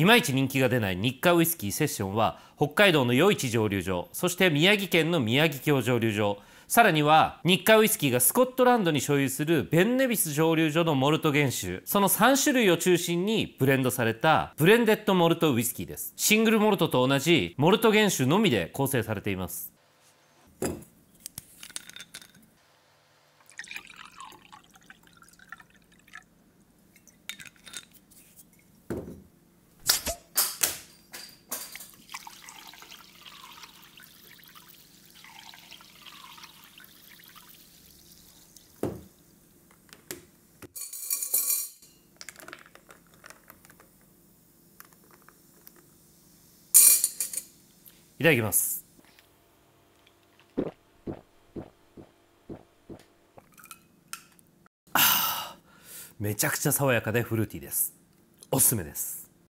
いまいち人気が出ない日課ウイスキーセッションは北海道の余市蒸留所そして宮城県の宮城峡蒸留所さらには日課ウイスキーがスコットランドに所有するベンネビス蒸留所のモルト原酒その3種類を中心にブレンドされたブレンデッドモルトウイスキーですシングルモルトと同じモルト原酒のみで構成されていますいただきますめちゃくちゃ爽やかでフルーティーですおすすめです